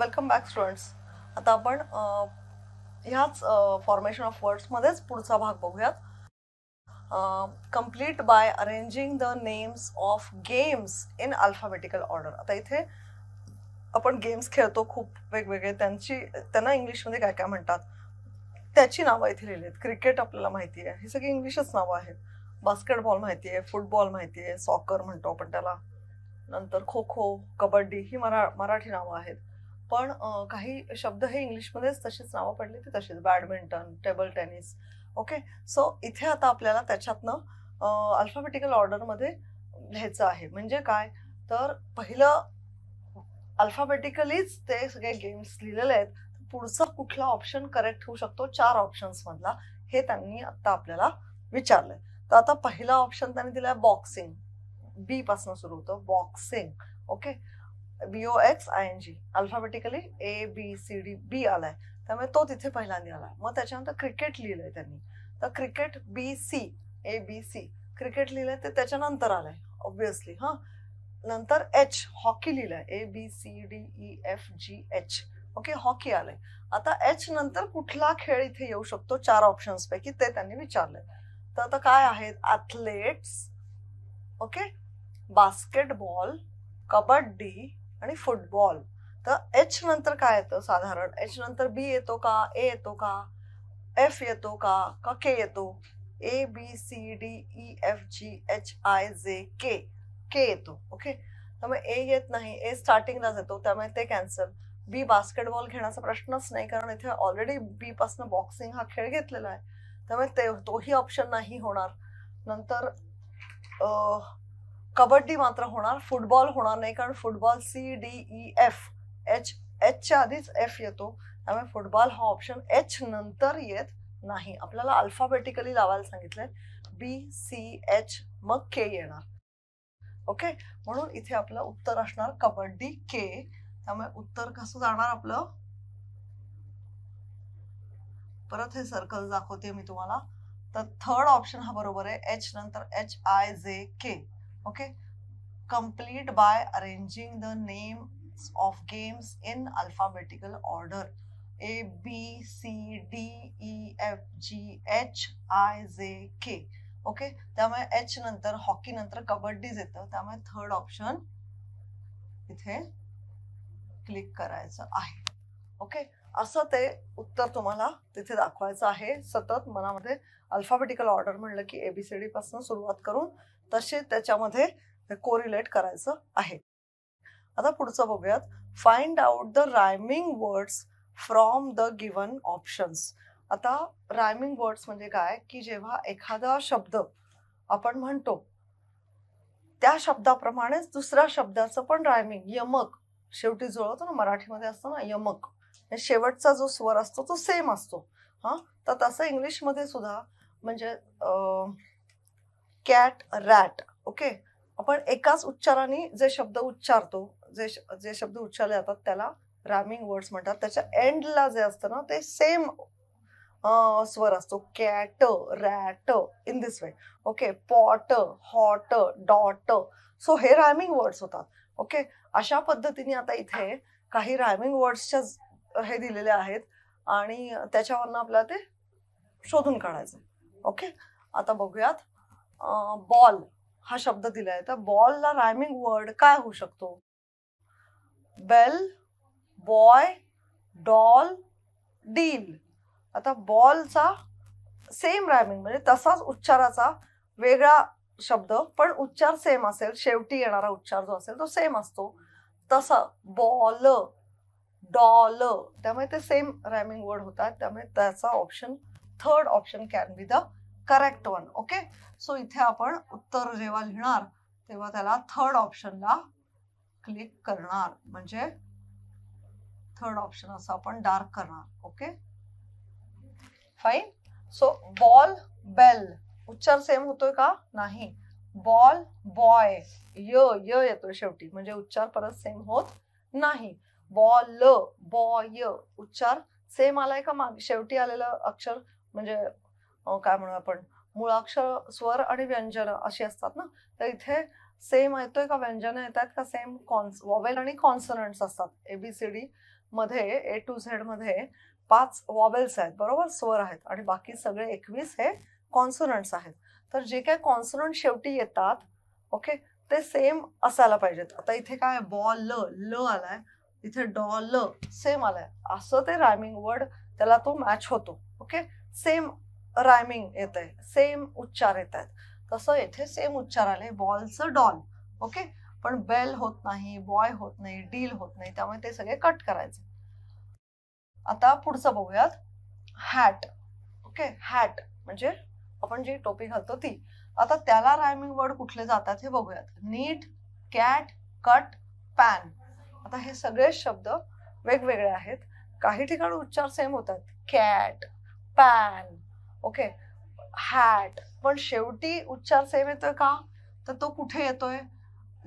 welcome back students आता आपण ह्याच फॉर्मेशन ऑफ मध्येच पुढचा भाग बघूयात complete by arranging the names of games in alphabetical order आता इथे आपण गेम्स खेळतो खूप वेगवेगळे त्यांची त्यांना इंग्लिशमध्ये काय काय म्हणतात त्याची नावं इथे लिहिली आहेत क्रिकेट आपल्याला माहिती आहे ही सगळी इंग्लिशच नावं आहेत बास्केटबॉल माहिती आहे फुटबॉल माहिती आहे सॉकर म्हणतो आपण त्याला नंतर खो खो कबड्डी ही मरा मराठी नावं आहेत पण काही शब्द हे इंग्लिशमध्येच तशीच नावं पडली ती तशीच badminton table tennis okay so इथे आता आपल्याला त्याच्यातनं अल्फाबेटिकल ऑर्डरमध्ये लिहायचं आहे म्हणजे काय तर पहिलं अल्फाबेटिकलीच ते सगळे गेम्स लिहिलेले आहेत पुढचा कुठला ऑप्शन करेक्ट होऊ शकतो चार ऑप्शन्समधला हे त्यांनी आत्ता आपल्याला विचारलंय तर आता पहिला ऑप्शन त्यांनी दिला बॉक्सिंग बी पासून सुरू होतं boxing okay B O X I N G alphabetically A B C D B आलाय त्यामुळे तो तिथे पहिल्यांदा आला मग त्याच्यानंतर क्रिकेट लिहिलंय त्यांनी तर cricket B C A B C cricket लिहिलंय ते त्याच्यानंतर आलंय ऑब्विसली हा नंतर एच हॉकी लिहिलंय A B C D E F G H okay hockey आलंय आता एच नंतर कुठला खेळ इथे येऊ शकतो चार ऑप्शन्स पैकी ते त्यांनी विचारलंय तर आता काय आहेत ॲथलेट्स ओके बास्केटबॉल कबड्डी आणि फुटबॉल तर एच नंतर काय येतं साधारण एच नंतर बी येतो का ए येतो का एफ येतो का का के येतो A B C D E F G H I J K के येतो ओके त्यामुळे ए येत नाही ए स्टार्टिंगलाच येतो त्यामुळे ते कॅन्सल बी बास्केटबॉल घेण्याचा प्रश्नच नाही कारण इथे ऑलरेडी बी पासनं बॉक्सिंग हा खेळ घेतलेला आहे त्यामुळे ते तोही ऑप्शन नाही होणार नंतर कबड्डी मात्र होणार फुटबॉल होणार नाही कारण football C D E F H एचच्या आधीच एफ येतो त्यामुळे फुटबॉल हा ऑप्शन एच नंतर येत नाही आपल्याला अल्फाबेटिकली लावायला सांगितलंय बी सी एच मग के येणार ओके म्हणून इथे आपलं उत्तर असणार कबड्डी के त्यामुळे उत्तर कसं जाणार आपलं परत हे सर्कल दाखवते मी तुम्हाला तर थर्ड ऑप्शन हा बरोबर आहे एच नंतर H I J K okay complete by arranging the names of games in alphabetical order A B C D E F G H i J K okay त्यामुळे H नंतर hockey नंतर कबड्डी येतं त्यामुळे third option इथे click करायचं आहे okay असं ते उत्तर तुम्हाला तिथे दाखवायचं आहे सतत मनामध्ये अल्फाबेटिकल ऑर्डर म्हणलं की एबीसीडी पासून सुरुवात करून तसे त्याच्यामध्ये कोरिलेट करायचं आहे आता पुढचं बघूयात find out the rhyming words from the given options आता रायमिंग वर्ड्स म्हणजे काय की जेव्हा एखादा शब्द आपण म्हणतो त्या शब्दाप्रमाणेच दुसऱ्या शब्दाचं पण रायमिंग यमक शेवटी जुळवतो ना मराठीमध्ये असतो ना यमक म्हणजे शेवटचा जो स्वर असतो तो सेम असतो हा तर तसं इंग्लिशमध्ये सुद्धा म्हणजे कॅट रॅट ओके आपण एकाच उच्चाराने जे शब्द उच्चारतो जे जे शब्द उच्चारले जातात त्याला रॅमिंग वर्ड्स म्हणतात त्याच्या एंडला जे असतं ना ते सेम स्वर असतो cat rat in this way okay pot hot dot so हे रॅमिंग वर्ड्स होतात ओके अशा पद्धतीने आता इथे काही रॅमिंग वर्ड्सच्या हे दिलेले आहेत आणि त्याच्यावरनं आपल्याला ते शोधून काढायचं ओके आता बघूयात बॉल हा शब्द दिलाय तर बॉलला रायमिंग वर्ड काय होऊ शकतो बेल बॉय डॉल डील आता बॉलचा सेम रायमिंग म्हणजे तसाच उच्चाराचा वेगळा शब्द पण उच्चार सेम असेल शेवटी येणारा उच्चार जो असेल तो सेम असतो तसा बॉल डॉल त्यामुळे ते सेम रायमिंग वर्ड होतात त्यामुळे त्याचा option third option can be the correct one okay so इथे आपण उत्तर जेव्हा लिहिणार तेव्हा त्याला थर्ड ऑप्शनला क्लिक करणार म्हणजे थर्ड ऑप्शन असं आपण डार्क करणार okay fine so ball bell उच्चार सेम होतोय का नाही बॉल बॉय य य येतोय शेवटी म्हणजे उच्चार परत सेम होत नाही बॉल ल बॉय उच्चार सेम आलाय का माग शेवटी आलेलं अक्षर म्हणजे काय म्हणू आपण मुळाक्षर स्वर आणि व्यंजन अशी असतात ना तर इथे सेम येतोय का व्यंजन येतात का सेम कॉन्स वॉवेल आणि कॉन्सनंट्स असतात ए बी सी डी मध्ये ए टू झेड मध्ये पाच वॉवेल्स आहेत बरोबर स्वर आहेत आणि बाकी सगळे एकवीस हे कॉन्सनंट्स आहेत तर जे काय कॉन्सनंट शेवटी येतात ओके ते सेम असायला पाहिजेत आता इथे काय बॉल ल ल आलाय इथे डॉ ल सेम आलाय असं ते रायमिंग वर्ड त्याला तो मॅच होतो ओके सेम रायमिंग येत आहे सेम उच्चार येत आहेत तसं येथे सेम उच्चार आले बॉलचं डॉल ओके पण बेल होत नाही बॉय होत नाही डील होत नाही त्यामुळे ते सगळे कट करायचे आता पुढचं बघूयात हॅट ओके हॅट म्हणजे आपण जी टोपी घालतो ती आता त्याला रायमिंग वर्ड कुठले जातात हे बघूयात नीट कॅट कट पॅन आता हे सगळे शब्द वेगवेगळे आहेत काही ठिकाणी उच्चार सेम होतात कॅट पॅन ओके हॅट पण शेवटी उच्चार सेम येतोय का तर तो कुठे येतोय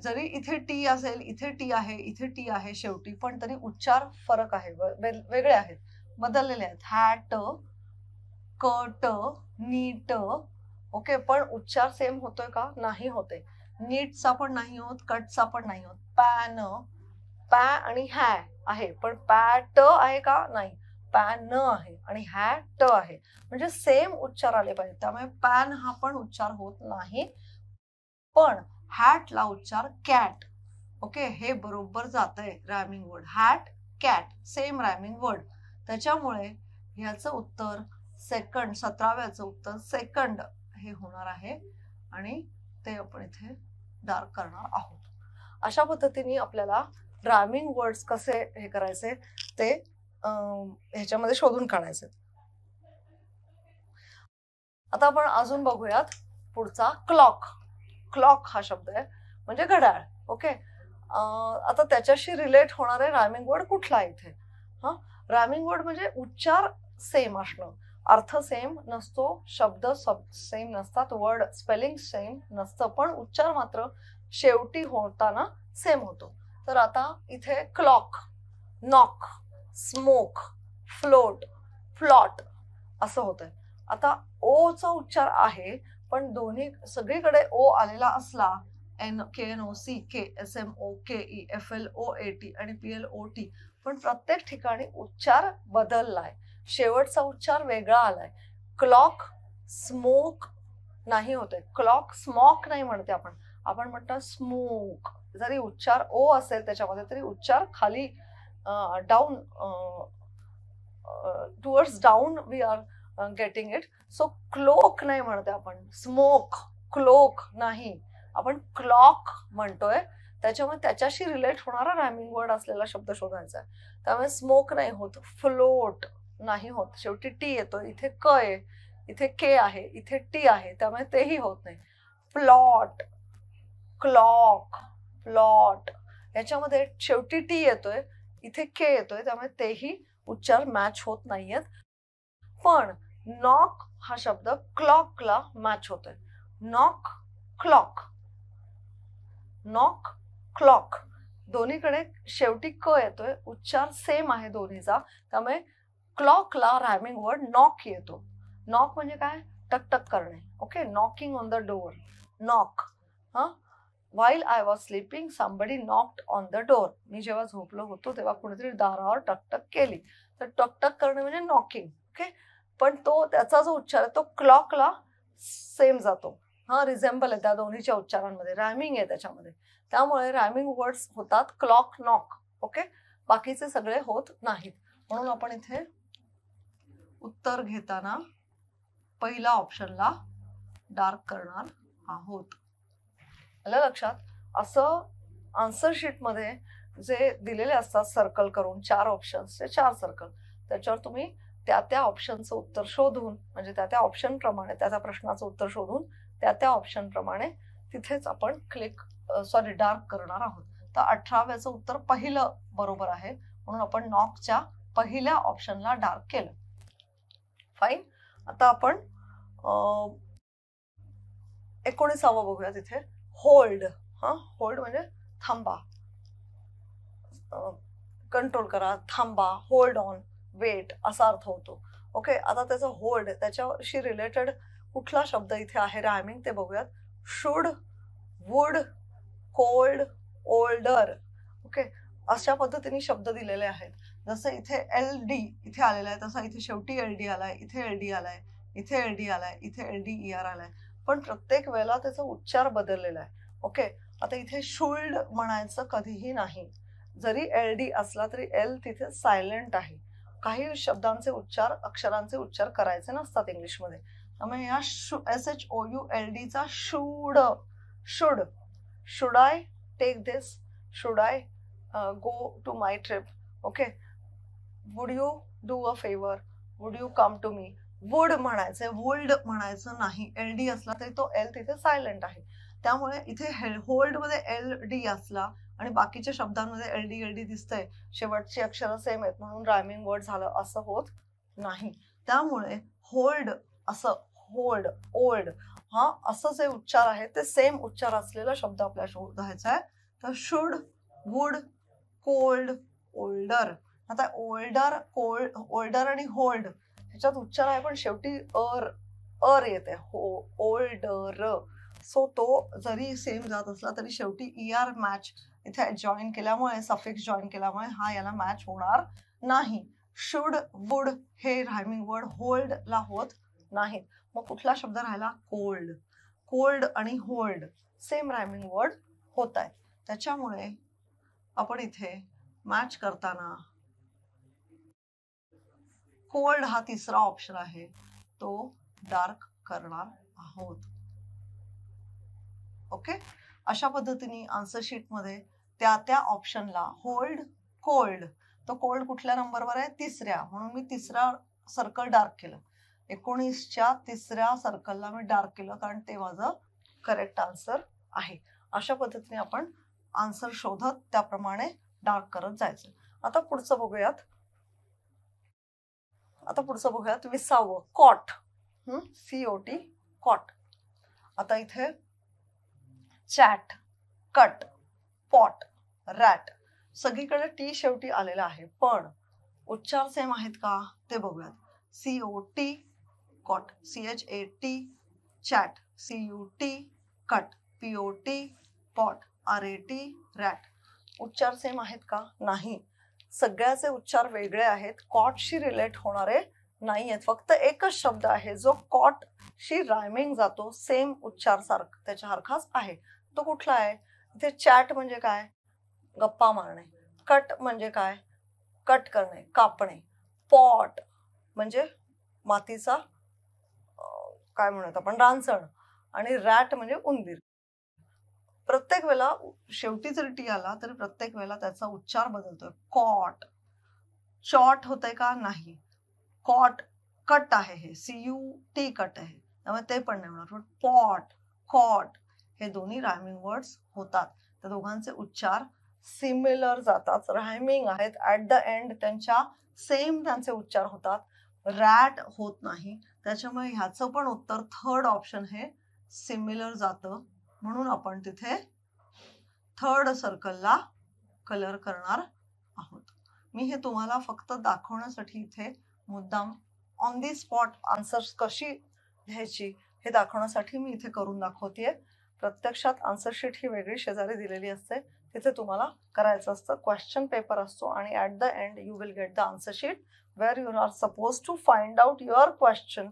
जरी इथे टी असेल इथे टी आहे इथे टी आहे शेवटी पण तरी उच्चार फरक आहे वेगळे आहेत बदललेले आहेत हॅट कट नीट ओके पण उच्चार सेम होतोय का नाही होते नीटचा पण नाही होत कटचा पण नाही होत पॅन पॅ आणि हॅ आहे पण पॅट आहे का नाही पॅन न आहे आणि हॅट ट आहे म्हणजे सेम उच्चार आले पाहिजे त्यामुळे पॅन हा पण उच्चार होत नाही पण हॅटला उच्चार कॅट ओके हे बरोबर जात आहे rhyming word hat cat same rhyming word त्याच्यामुळे ह्याच उत्तर सेकंड सतराव्याचं उत्तर सेकंड हे होणार आहे आणि ते आपण इथे डार्क करणार आहोत अशा पद्धतीने आपल्याला रॅमिंग वर्ड्स कसे हे करायचे ते ह्याच्यामध्ये शोधून काढायचे आता आपण अजून बघूयात पुढचा क्लॉक क्लॉक हा शब्द आहे म्हणजे घड्याळ ओके आता त्याच्याशी रिलेट होणारे रायमिंग वर्ड कुठला इथे हा रायमिंग वर्ड म्हणजे उच्चार सेम असणं अर्थ सेम नसतो शब्द सब सेम नसतात वर्ड स्पेलिंग सेम नसतं पण उच्चार मात्र शेवटी होताना सेम होतो तर आता इथे clock knock smoke float float असं होत आता ओ चा उच्चार आहे पण दोन्ही सगळीकडे ओ आलेला असला N K N O C K S M O K E F L O A T आणि पी एल ओ टी पण प्रत्येक ठिकाणी उच्चार बदललाय शेवटचा उच्चार वेगळा आलाय क्लॉक स्मोक नाही होते क्लॉक स्मॉक नाही म्हणते आपण आपण म्हणतो स्मोक जरी उच्चार ओ असेल त्याच्यामध्ये तरी उच्चार खाली down towards down we are getting it so clock नाही म्हणते आपण स्मोक क्लोक नाही आपण क्लॉक म्हणतोय त्याच्यामुळे त्याच्याशी रिलेट होणारा रॅमिंग वर्ड असलेला शब्द शोधायचा त्यामुळे स्मोक नाही होत फ्लोट नाही होत शेवटी टी येतो इथे क आहे इथे के आहे इथे टी आहे त्यामुळे तेही होत नाही प्लॉट क्लॉक प्लॉट याच्यामध्ये शेवटी टी येतोय इथे के येतोय त्यामुळे तेही उच्चार मॅच होत नाहीयेत पण नॉक हा शब्द क्लॉक ला मॅच होतोय नॉक क्लॉक नॉक क्लॉक दोन्हीकडे शेवटी क येतोय उच्चार सेम आहे दोन्हीचा त्यामुळे क्लॉक ला रॅमिंग वर्ड नॉक येतो नॉक म्हणजे काय टकटक करणे okay knocking on the door knock हा while I was sleeping somebody knocked on the door मी जेव्हा झोपलो होतो तेव्हा कुणीतरी दारावर टकटक केली तर टकटक करणे म्हणजे नॉकिंग ओके पण तो त्याचा जो उच्चार आहे तो क्लॉकला सेम जातो हा रिझेम्बल आहे त्या दोन्हीच्या उच्चारांमध्ये रॅमिंग आहे त्याच्यामध्ये त्यामुळे रॅमिंग वर्ड्स होतात क्लॉक नॉक ओके बाकीचे सगळे होत नाहीत म्हणून आपण इथे उत्तर घेताना पहिला ऑप्शनला डार्क करणार आहोत आलं लक्षात असं आन्सर मध्ये जे दिलेले असतात सर्कल करून चार ऑप्शन्सचे चार सर्कल त्याच्यावर तुम्ही त्या त्या ऑप्शनचं उत्तर शोधून म्हणजे त्या त्या प्रमाणे त्या त्या प्रश्नाचं उत्तर शोधून त्या त्या प्रमाणे तिथेच आपण क्लिक सॉरी डार्क करणार आहोत तर अठराव्याचं उत्तर पहिलं बरोबर आहे म्हणून आपण नॉकच्या पहिल्या ऑप्शनला डार्क केलं फाईन आता आपण एकोणीसावं बघूया तिथे होल्ड हा होल्ड म्हणजे थांबा कंट्रोल करा थांबा होल्ड ऑन वेट असा अर्थ होतो ओके आता त्याचा होल्ड त्याच्याशी रिलेटेड कुठला शब्द इथे आहे रायमिंग ते बघूयात should would cold older okay अशा पद्धतीने शब्द दिलेले आहेत जसं इथे एल डी इथे आलेला आहे तसा इथे शेवटी एल डी आलाय इथे एल डी आलाय इथे एल डी आलाय इथे एल डी ई आर आलाय पण प्रत्येक वेळेला त्याचा उच्चार बदललेला आहे ओके आता इथे शुल्ड म्हणायचं कधीही नाही जरी एल डी असला तरी एल तिथे सायलेंट आहे काही शब्दांचे उच्चार अक्षरांचे उच्चार करायचे नसतात इंग्लिशमध्ये त्यामुळे या शू S H O U L डीचा should should should I take this should I go to my trip okay would you do a favour would you come to me would म्हणायचंय वोल्ड म्हणायचं नाही एल डी असला तरी तो L तिथे silent आहे त्यामुळे इथे होल्ड मध्ये एल डी असला आणि बाकीच्या शब्दांमध्ये एल डी एल डी दिसतंय शेवटची अक्षर सेम आहेत म्हणून रायमिंग वर्ड झालं असं होत नाही त्यामुळे होल्ड असं होल्ड ओल्ड हा असं जे उच्चार आहे ते सेम उच्चार असलेला शब्द आपल्या शोधायचा आहे तर शुड वुड कोल्ड ओल्डर आता ओल्डर कोल्ड ओल्डर आणि होल्ड ह्याच्यात उच्चार आहे पण शेवटी अर अर येते हो ओल्ड र सो तो जरी सेम जात असला तरी शेवटी ई आर मॅच इथे जॉईन केल्यामुळे सफिक्स जॉईन केल्यामुळे हा याला मॅच होणार नाही शुड वुड हे रायमिंग वर्ड होल्ड ला होत नाहीत मग कुठला शब्द राहिला कोल्ड कोल्ड आणि होल्ड सेम रायमिंग वर्ड होत आहे त्याच्यामुळे आपण इथे मॅच करताना कोल्ड हा तिसरा ऑप्शन आहे तो डार्क करणार आहोत ओके अशा पद्धतीने आन्सर मध्ये त्या त्या ऑप्शनला होल्ड कोल्ड तो कोल्ड कुठल्या नंबरवर आहे तिसऱ्या म्हणून मी तिसरा सर्कल डार्क केलं एकोणीसच्या तिसऱ्या सर्कलला मी डार्क केलं कारण ते माझं करेक्ट आन्सर आहे अशा पद्धतीने आपण आन्सर शोधत त्याप्रमाणे डार्क करत जायचं आता पुढचं बघूयात आता पुढचं बहुत विसाव cot C O T cot आता इथे चैट कट पॉट रॅट सगळीकडे टी शेवटी आच्चार सेम है का बहुत C O T cot C H A T chat C U T cut P O T pot R A T rat उच्चार same है का नहीं सगळ्याचे उच्चार वेगळे आहेत कॉटशी रिलेट होणारे नाही आहेत फक्त एकच शब्द आहे जो कॉटशी रायमिंग जातो सेम उच्चार सारखा त्याच्यासारखाच आहे तो कुठला आहे इथे चॅट म्हणजे काय गप्पा मारणे कट म्हणजे काय कट करणे कापणे पॉट म्हणजे मातीचा काय म्हणत आपण रांचण आणि रॅट म्हणजे उंदीर प्रत्येक वेळेला शेवटी जर टी आला तरी प्रत्येक वेळेला त्याचा उच्चार बदलतोय कॉट शॉर्ट होतंय का नाही कॉट कट आहे हे सी यू टी कट आहे त्यामुळे ते पण नाही होणार पॉट कॉट हे दोन्ही रायमिंग वर्ड्स होतात त्या दोघांचे उच्चार सिमिलर जातात रायमिंग आहेत ऍट द एंड त्यांच्या सेम त्यांचे उच्चार होतात रॅट होत नाही त्याच्यामुळे ह्याचं पण उत्तर थर्ड ऑप्शन हे सिमिलर जातं म्हणून आपण तिथे थर्ड सर्कलला कलर करणार आहोत मी हे तुम्हाला फक्त दाखवण्यासाठी इथे मुद्दाम ऑन दी स्पॉट आन्सर्स कशी घ्यायची हे दाखवण्यासाठी मी इथे करून दाखवतेय प्रत्यक्षात आन्सरशीट शीट ही वेगळी शेजारी दिलेली असते तिथे तुम्हाला करायचं असतं क्वेश्चन पेपर असतो आणि at the end you will get the answer sheet sheet where you are suppose to find out your question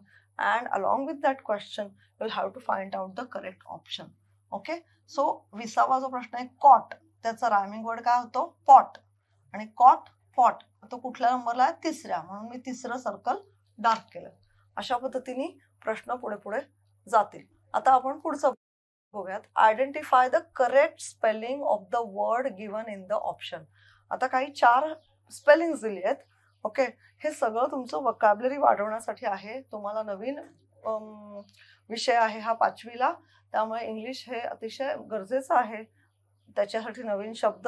and along with that question you will have to find out the correct option okay so विसावा जो प्रश्न आहे cot त्याचा rhyming word काय होतो pot आणि cot pot तो कुठल्या नंबरला आहे तिसऱ्या म्हणून मी तिसरं सर्कल डार्क केलं अशा पद्धतीने प्रश्न पुढे पुढे जातील आता आपण पुढचं बघूयात identify the correct spelling of the word given in the option आता काही चार स्पेलिंग दिली आहेत ओके हे सगळं तुमचं वकॅबलरी वाढवण्यासाठी आहे तुम्हाला नवीन विषय आहे हा पाचवीला त्यामुळे इंग्लिश हे अतिशय गरजेचं आहे त्याच्यासाठी नवीन शब्द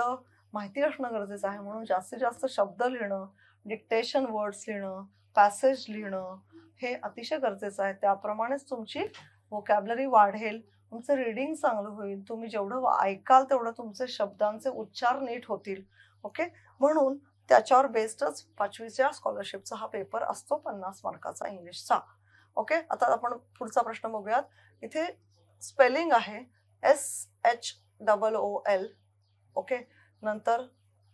माहिती असणं गरजेचं आहे म्हणून जास्तीत जास्त शब्द लिहिणं डिक्टेशन वर्ड्स लिहिणं पॅसेज लिहिणं हे अतिशय गरजेचं आहे त्याप्रमाणेच तुमची वोकॅबलरी वाढेल तुमचं रिडिंग चांगलं होईल तुम्ही जेवढं ऐकाल तेवढं तुमचे शब्दांचे उच्चार नीट होतील ओके म्हणून त्याच्यावर बेस्टच पाचवीच्या स्कॉलरशिपचा हा पेपर असतो पन्नास मार्काचा इंग्लिशचा ओके आता आपण पुढचा प्रश्न बघूयात इथे स्पेलिंग आहे S H double O L okay नंतर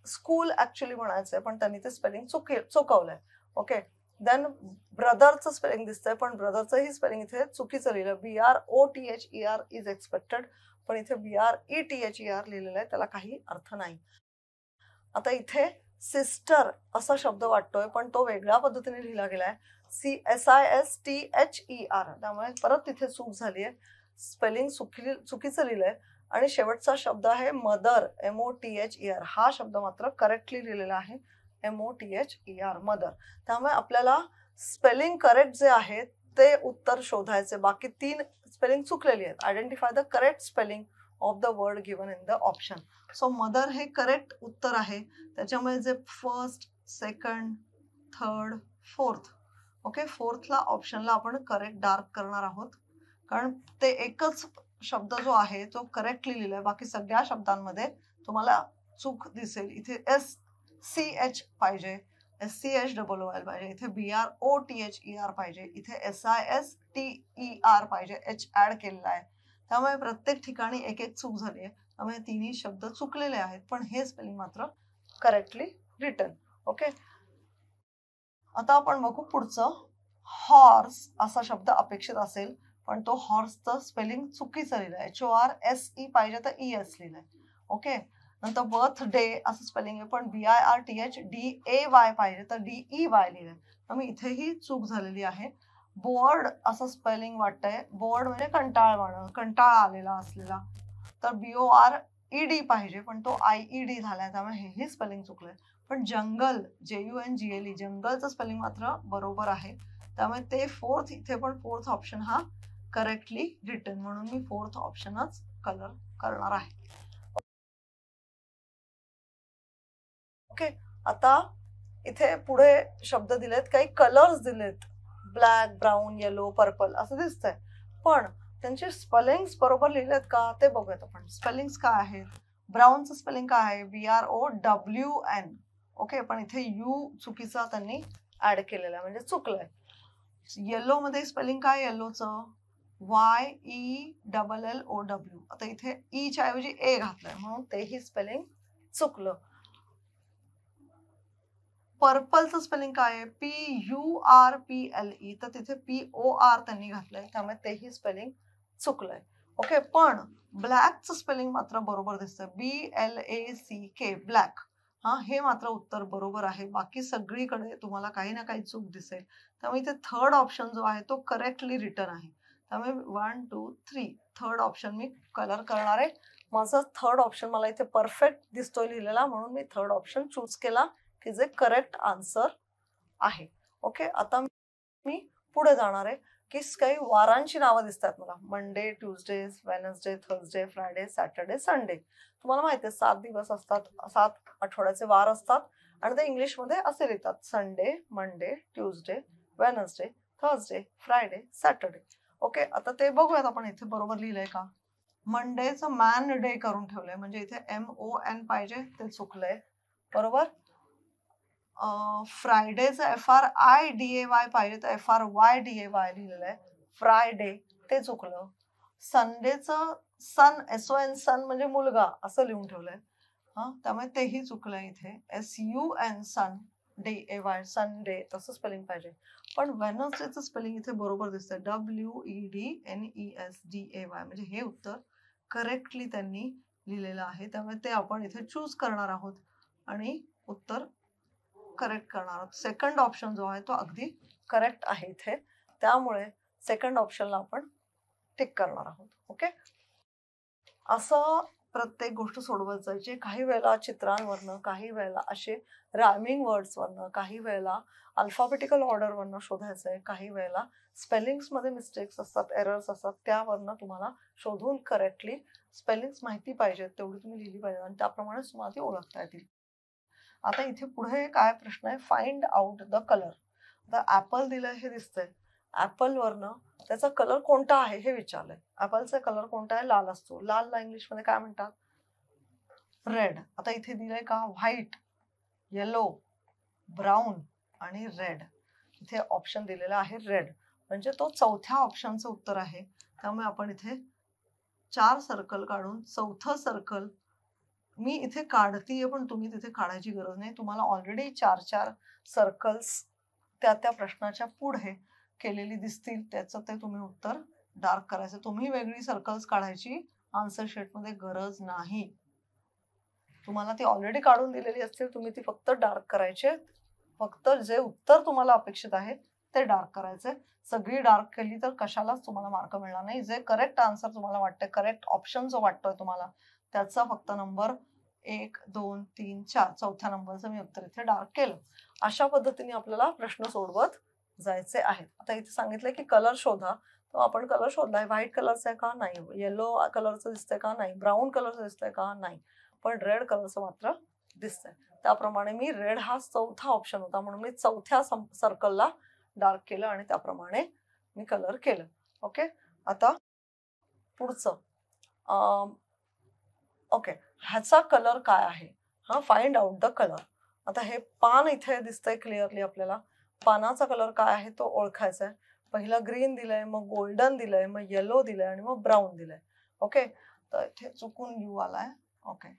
स्कूल ऍक्च्युली म्हणायचंय पण त्यांनी ते स्पेलिंग चुकी चुकवलंय ओके देन ब्रदरचं स्पेलिंग दिसतंय पण ब्रदरचंही स्पेलिंग इथे चुकीचं लिहिलं B R O T H E R is expected पण इथे B R E T H E R लिहिलेलं आहे त्याला काही अर्थ नाही आता इथे सिस्टर असा शब्द वाटतोय पण तो वेगळ्या पद्धतीने लिहिला गेलाय C S I S T H E R त्यामुळे परत तिथे चूक झाली आहे स्पेलिंग चुकी चुकीचं लिहिलंय आणि शेवटचा शब्द आहे mother M O T H E R हा शब्द मात्र करेक्टली लिहिलेला आहे M O T H E R mother त्यामुळे आपल्याला स्पेलिंग करेक्ट जे आहे ते उत्तर शोधायचे बाकी तीन स्पेलिंग चुकलेली आहेत identify the correct spelling of the word given in the option so mother हे करेक्ट उत्तर आहे त्याच्यामुळे जे first second third fourth okay फोर्थला ऑप्शनला आपण करेक्ट डार्क करणार आहोत कारण ते एकच शब्द जो आहे तो करेक्टली लिहिलाय बाकी सगळ्या शब्दांमध्ये तुम्हाला चूक दिसेल इथे एस सी एच पाहिजे S C H double O L पाहिजे इथे B R O T H E R पाहिजे इथे S I S T E R पाहिजे एच ऍड केलेला आहे त्यामुळे प्रत्येक ठिकाणी एक एक चूक झाली आहे त्यामुळे तिन्ही शब्द चुकलेले आहेत पण हे स्पेलिंग मात्र करेक्टली रिटर्न ओके आता आपण बघू पुढचं हॉर्स असा शब्द अपेक्षित असेल पण तो हॉर्सचं स्पेलिंग चुकीचं लिहिलं H O R S E e पाहिजे तर ई e एस लिहिलंय ओके नंतर बर्थ डे असं स्पेलिंग आहे पण B I R T H D A Y पाहिजे तर डी ई वाय लिहिलंय मी इथेही चूक झालेली आहे बोर्ड असं स्पेलिंग वाटतंय बोर्ड म्हणजे कंटाळवाणं कंटाळा आलेला असलेला तर B O R E D पाहिजे पण तो आय ई डी झालाय त्यामुळे हेही स्पेलिंग चुकलंय पण jungle J U N G L E जंगलचं स्पेलिंग मात्र बरोबर आहे त्यामुळे ते फोर्थ इथे पण फोर्थ ऑप्शन हा करेक्टली रिटर्न म्हणून मी फोर्थ ऑप्शनच कलर करणार आहे ओके आता इथे पुढे शब्द दिलेत काही कलर्स दिलेत ब्लॅक ब्राऊन येलो पर्पल असं दिसतंय पण त्यांचे स्पेलिंग्स बरोबर लिहिलेत का ते बघूयात आपण स्पेलिंग्स काय आहेत ब्राऊनचं स्पेलिंग काय आहे B R O W N okay पण इथे यू चुकीचा त्यांनी ऍड केलेला म्हणजे चुकलंय येलो मध्ये स्पेलिंग काय येलोचं Y E double L O W आता इथे ई e च्या ऐवजी ए घातलंय म्हणून तेही स्पेलिंग चुकलं पर्पलचं स्पेलिंग काय आहे P U R P L E तर तिथे पी ओ आर त्यांनी घातलंय त्यामुळे तेही स्पेलिंग चुकलंय ओके पण ब्लॅकचं स्पेलिंग मात्र बरोबर दिसतं B L A C K black हा हे मात्र उत्तर बरोबर आहे बाकी सगळीकडे तुम्हाला काही ना काही चूक दिसेल त्यामुळे इथे थर्ड ऑप्शन जो आहे तो करेक्टली रिटर्न आहे त्यामुळे one two three third option मी कलर करणार आहे माझं थर्ड ऑप्शन मला इथे परफेक्ट दिसतोय लिहिलेला म्हणून मी थर्ड ऑप्शन चूज केला की जे करेक्ट आन्सर आहे ओके आता मी पुढे जाणार आहे की काही वारांची नावं दिसतात मला Monday Tuesday Wednesday Thursday Friday Saturday Sunday तुम्हाला माहिती आहे सात दिवस असतात सात आठवड्याचे वार असतात आणि ते इंग्लिशमध्ये असे लिहितात Sunday Monday Tuesday Wednesday Thursday Friday Saturday okay आता ते बघूयात आपण इथे बरोबर लिहिलंय का मंडेचं मॅन डे करून ठेवलंय म्हणजे इथे एम ओ एन पाहिजे ते चुकलंय बरोबर फ्रायडेचं F R I D A Y पाहिजे तर F R Y D A Y लिहिलेलं आहे फ्रायडे ते चुकलं संडेचं सन एस ओ एन सन म्हणजे मुलगा असं लिहून ठेवलंय हा त्यामुळे तेही चुकलंय इथे S U N sun D A Y day तसं स्पेलिंग पाहिजे पण वेनसडेचं स्पेलिंग इथे बरोबर दिसतं W E D N E S D A Y e e म्हणजे हे उत्तर करेक्टली त्यांनी लिहिलेलं आहे त्यामुळे ते आपण इथे चूज करणार आहोत आणि उत्तर करेक्ट करणार आहोत सेकंड ऑप्शन जो आहे तो अगदी करेक्ट आहे इथे त्यामुळे सेकंड ऑप्शनला आपण टिक करणार आहोत ओके असं प्रत्येक गोष्ट सोडवत जायची काही वेळेला चित्रांवरनं काही वेळेला असे रायमिंग वर्ड्सवरनं काही वेळेला अल्फाबेटिकल ऑर्डरवरनं शोधायचं आहे काही वेळेला स्पेलिंग्समध्ये मिस्टेक्स असतात एरर्स असतात त्यावरनं तुम्हाला शोधून करेक्टली स्पेलिंग्स माहिती पाहिजेत तेवढी तुम्ही लिहिली पाहिजे आणि त्याप्रमाणे तुम्हाला ती ओळखता येतील आता इथे पुढे काय प्रश्न आहे फाइंड आउट द कलर आता ॲपल दिलं हे दिसतंय वरनं त्याचा कलर कोणता आहे हे विचारलंय ऍपलचा कलर कोणता आहे लाल असतो लाल इंग्लिश मध्ये काय म्हणतात रेड आता इथे दिलंय का व्हाईट येलो ब्राऊन आणि रेड इथे ऑप्शन दिलेला आहे रेड म्हणजे तो चौथ्या ऑप्शनचं उत्तर आहे त्यामुळे आपण इथे चार सर्कल काढून चौथं सर्कल मी इथे काढतीये पण तुम्ही तिथे काढायची गरज नाही तुम्हाला ऑलरेडी चार चार सर्कल्स त्या त्या प्रश्नाच्या पुढे केलेली दिसतील त्याचं ते तुम्ही उत्तर डार्क करायचं तुम्ही वेगळी सर्कल्स काढायची आन्सर मध्ये गरज नाही तुम्हाला ती ऑलरेडी काढून दिलेली असतील तुम्ही ती फक्त डार्क करायचे फक्त जे उत्तर तुम्हाला अपेक्षित आहे ते डार्क करायचे सगळी डार्क केली तर कशालाच तुम्हाला मार्क मिळणार नाही जे करेक्ट आन्सर तुम्हाला वाटतं करेक्ट ऑप्शन जो वाटतोय तुम्हाला त्याचा फक्त नंबर एक दोन तीन चार चौथ्या नंबरचं मी उत्तर इथे डार्क केलं अशा पद्धतीने आपल्याला प्रश्न सोडवत जायचे आहेत आता इथे सांगितलंय की कलर शोधा तो आपण कलर शोधलाय व्हाईट कलरचा आहे का नाही येलो कलरचं दिसतंय का नाही ब्राऊन कलरचं दिसतंय का नाही पण रेड कलरचं मात्र दिसतंय त्याप्रमाणे मी रेड हा चौथा ऑप्शन होता म्हणून मी चौथ्या सर्कलला डार्क केलं आणि त्याप्रमाणे मी कलर केलं ओके आता पुढचं ओके ह्याचा कलर काय आहे हा फाइंड आउट द कलर आता हे पान इथे दिसतंय क्लिअरली आपल्याला पानाचा कलर काय आहे तो ओळखायचा आहे पहिला ग्रीन दिलाय मग गोल्डन दिलाय मग येलो दिलाय आणि मग ब्राऊन दिलाय ओके तर इथे चुकून यू आलाय ओके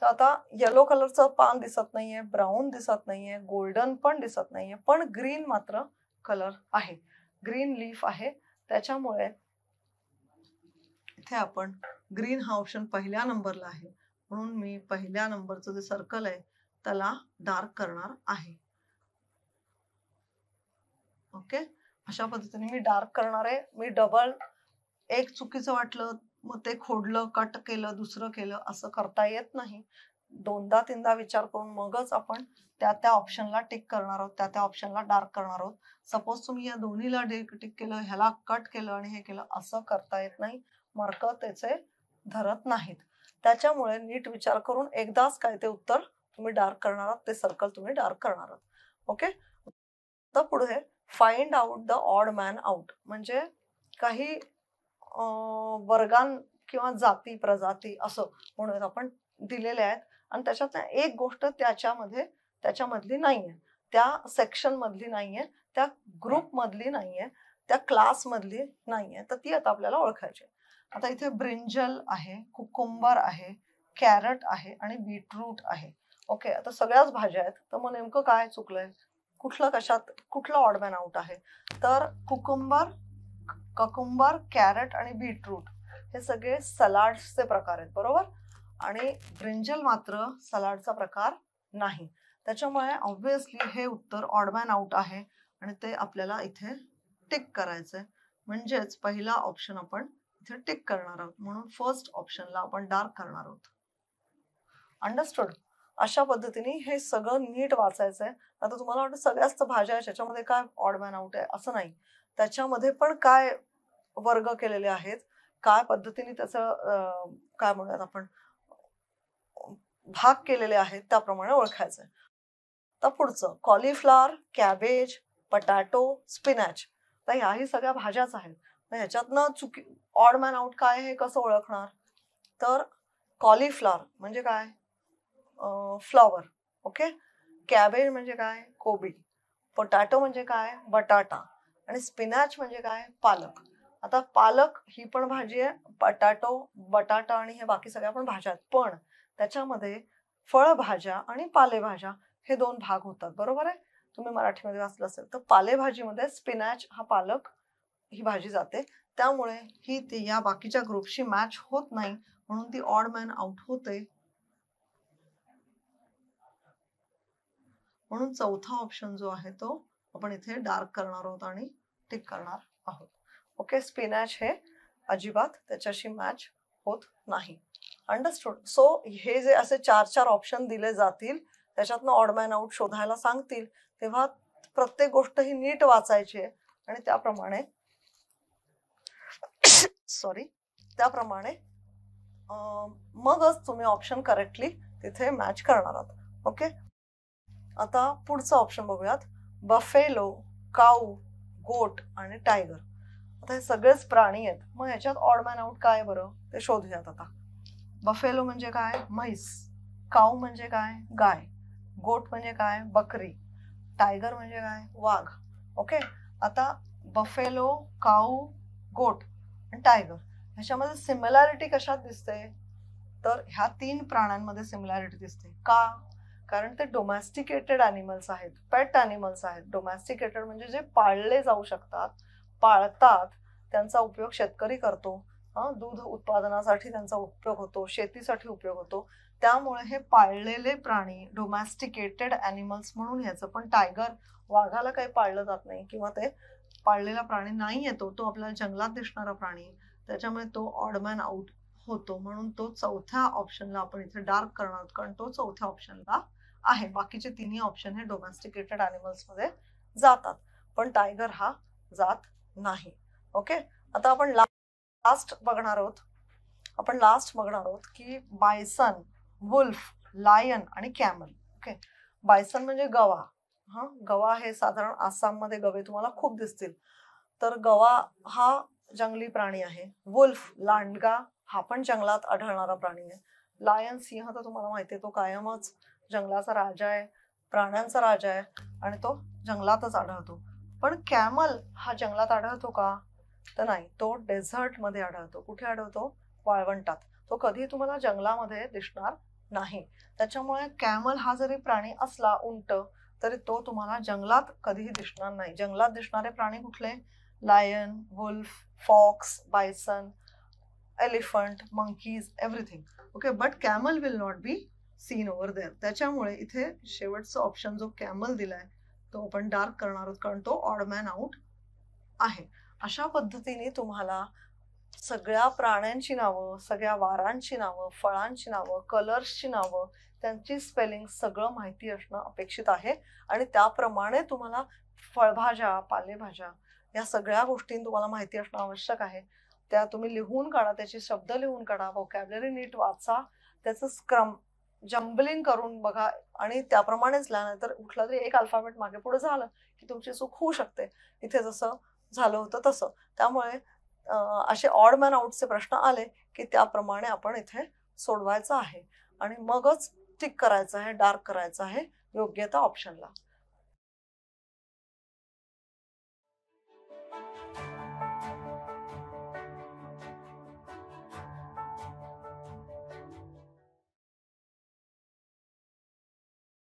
तर आता येलो कलरचं पान दिसत नाहीये ब्राऊन दिसत नाहीये गोल्डन पण दिसत नाहीये पण ग्रीन मात्र कलर आहे ग्रीन लीफ आहे त्याच्यामुळे इथे आपण ग्रीन हा ऑप्शन पहिल्या नंबरला आहे म्हणून मी पहिल्या नंबरचं जे सर्कल आहे त्याला डार्क करणार आहे ओके अशा पद्धतीने मी डार्क करणार आहे मी डबल एक चुकीचं वाटलं मग ते खोडलं कट केलं दुसरं केलं असं करता येत नाही दोनदा तीनदा विचार करून मगच आपण त्या त्या ऑप्शनला टिक करणार आहोत त्या त्या ऑप्शनला डार्क करणार आहोत सपोज तुम्ही या दोन्हीला टिक केलं ह्याला कट केलं आणि हे केलं असं करता येत नाही मार्क त्याचे धरत नाहीत त्याच्यामुळे नीट विचार करून एकदाच काय ते उत्तर तुम्ही डार्क करणार आहात ते सर्कल तुम्ही डार्क करणार आहात ओके तर पुढे find out the odd man out म्हणजे काही वर्गां किंवा जाती प्रजाती असं म्हणून आपण दिलेले आहेत आणि त्याच्यात एक गोष्ट त्याच्यामध्ये त्याच्यामधली नाही आहे त्या सेक्शन मधली नाहीये त्या ग्रुप मधली नाहीये त्या क्लास मधली नाहीये तर ती आता आपल्याला ओळखायची आता इथे ब्रिंजल आहे कुकुंबर आहे कॅरट आहे आणि बीटरूट आहे ओके आता सगळ्याच भाज्या आहेत तर मग नेमकं काय चुकलंय कुठलं कशात कुठलं ऑडमॅन आउट आहे तर कुकुंबर ककुंबर कॅरेट आणि बीटरूट हे सगळे सलाडचे प्रकार आहेत बरोबर आणि ब्रिंजल मात्र सलाडचा प्रकार नाही त्याच्यामुळे ऑब्व्हियसली हे उत्तर ऑडमॅन आउट आहे आणि ते आपल्याला इथे टिक करायचंय म्हणजेच पहिला ऑप्शन आपण इथे टिक करणार आहोत म्हणून फर्स्ट ऑप्शनला आपण डार्क करणार आहोत अंडरस्टूड अशा पद्धतीने हे सगळं नीट वाचायचं आहे आता तुम्हाला वाटतं सगळ्याच भाज्या आहेत त्याच्यामध्ये काय ऑडमॅन आउट आहे असं नाही त्याच्यामध्ये पण काय वर्ग केलेले आहेत काय पद्धतीने त्याचं काय म्हणूयात आपण भाग केलेले आहेत त्याप्रमाणे ओळखायचं तर पुढचं कॉलीफ्लॉवर कॅबेज पटॅटो स्पिनॅच तर ह्याही सगळ्या भाज्याच आहेत ह्याच्यातनं चुकी ऑडमॅन मॅन आउट काय हे कसं ओळखणार तर कॉलीफ्लॉवर म्हणजे काय फ्लॉवर ओके कॅबेज म्हणजे काय कोबी पोटॅटो म्हणजे काय बटाटा आणि स्पिनॅच म्हणजे काय पालक आता पालक ही पण भाजी आहे बटाटो बटाटा आणि हे बाकी सगळ्या पण भाज्या आहेत पण त्याच्यामध्ये फळभाज्या आणि पालेभाज्या हे दोन भाग होतात बरोबर आहे तुम्ही मराठीमध्ये वाचलं असेल तर पालेभाजीमध्ये स्पिनॅच हा पालक ही भाजी जाते त्यामुळे ही ती या बाकीच्या ग्रुपशी मॅच होत नाही म्हणून ती ऑड मॅन आउट होते म्हणून चौथा ऑप्शन जो आहे तो आपण इथे डार्क करणार आहोत आणि टिक करणार आहोत ओके स्पिनॅच हे अजिबात त्याच्याशी मॅच होत नाही अंडरस्टूड सो हे जे असे चार चार ऑप्शन दिले जातील त्याच्यातनं ऑडमॅन आउट शोधायला सांगतील तेव्हा प्रत्येक गोष्ट ही नीट वाचायची आहे आणि त्याप्रमाणे सॉरी त्याप्रमाणे मगच तुम्ही ऑप्शन करेक्टली तिथे मॅच करणार आहात ओके आता पुढचं ऑप्शन बघूयात बफेलो काऊ गोट आणि टायगर आता हे सगळेच प्राणी आहेत मग ह्याच्यात ऑडमॅन आउट काय बरं ते शोधूयात आता बफेलो म्हणजे काय म्हैस काऊ म्हणजे काय गाय गोट म्हणजे काय बकरी टायगर म्हणजे काय वाघ ओके आता बफेलो काऊ गोट आणि टायगर ह्याच्यामध्ये सिमिलॅरिटी कशात दिसते तर ह्या तीन प्राण्यांमध्ये सिमिलॅरिटी दिसते का कारण ते डोमेस्टिकेटेड अॅनिमल्स आहेत पेट अॅनिमल्स आहेत डोमेस्टिकेटेड म्हणजे जे पाळले जाऊ शकतात पाळतात त्यांचा उपयोग शेतकरी करतो दूध उत्पादनासाठी त्यांचा उपयोग होतो शेतीसाठी उपयोग होतो त्यामुळे हे पाळलेले प्राणी डोमॅस्टिकेटेड अॅनिमल्स म्हणून ह्याचं पण टायगर वाघाला काही पाळलं जात नाही किंवा ते पाळलेला प्राणी नाही येतो तो आपल्याला जंगलात दिसणारा प्राणी त्याच्यामुळे तो ऑडमॅन आउट होतो म्हणून तो चौथ्या ऑप्शनला आपण इथे डार्क करणार कारण तो चौथ्या ऑप्शनला आहे बाकीचे तिन्ही ऑप्शन हे डोमेस्टिकेटेड मध्ये जातात पण टायगर हा जात नाही ओके आता आपण लास्ट बघणार आहोत आपण लास्ट बघणार आहोत की बायसन वुल्फ लायन आणि कॅमल ओके बायसन म्हणजे गवा हा गवा हे साधारण आसाममध्ये गवे तुम्हाला खूप दिसतील तर गवा हा जंगली प्राणी आहे वुल्फ लांडगा हा पण जंगलात आढळणारा प्राणी आहे लायन सिंह तर तुम्हाला माहिती आहे तो कायमच जंगलाचा राजा आहे प्राण्यांचा राजा आहे आणि तो जंगलातच आढळतो पण कॅमल हा जंगलात आढळतो का तर नाही तो डेझर्ट मध्ये आढळतो कुठे आढळतो वाळवंटात तो कधी तुम्हाला जंगलामध्ये दिसणार नाही त्याच्यामुळे कॅमल हा जरी प्राणी असला उंट तरी तो तुम्हाला जंगलात कधीही दिसणार नाही जंगलात दिसणारे प्राणी कुठले lion wolf fox bison elephant monkeys everything okay but camel will not be seen over there त्याच्यामुळे इथे शेवटचा ऑप्शन जो कॅमल दिलाय तो आपण डार्क करणार आहोत कारण तो ऑडमॅन आउट आहे अशा पद्धतीने तुम्हाला सगळ्या प्राण्यांची नावं सगळ्या वारांची नावं फळांची नावं कलर्सची नावं त्यांची स्पेलिंग सगळं माहिती असणं अपेक्षित आहे आणि त्याप्रमाणे तुम्हाला फळभाज्या पालेभाज्या या सगळ्या गोष्टी तुम्हाला माहिती असणं आवश्यक आहे त्या तुम्ही लिहून काढा त्याचे शब्द लिहून काढा व्होकॅबलरी नीट वाचा त्याचं स्क्रम जम्बलिंग करून बघा आणि त्याप्रमाणेच लिहा कुठला तरी एक अल्फाबेट मागे पुढे झालं की तुमची चूक होऊ शकते इथे जसं झालं होतं तसं त्यामुळे असे ऑड मॅन आउटचे प्रश्न आले की त्याप्रमाणे आपण इथे सोडवायचं आहे आणि मगच टिक करायचं आहे डार्क करायचं आहे योग्य त्या ऑप्शनला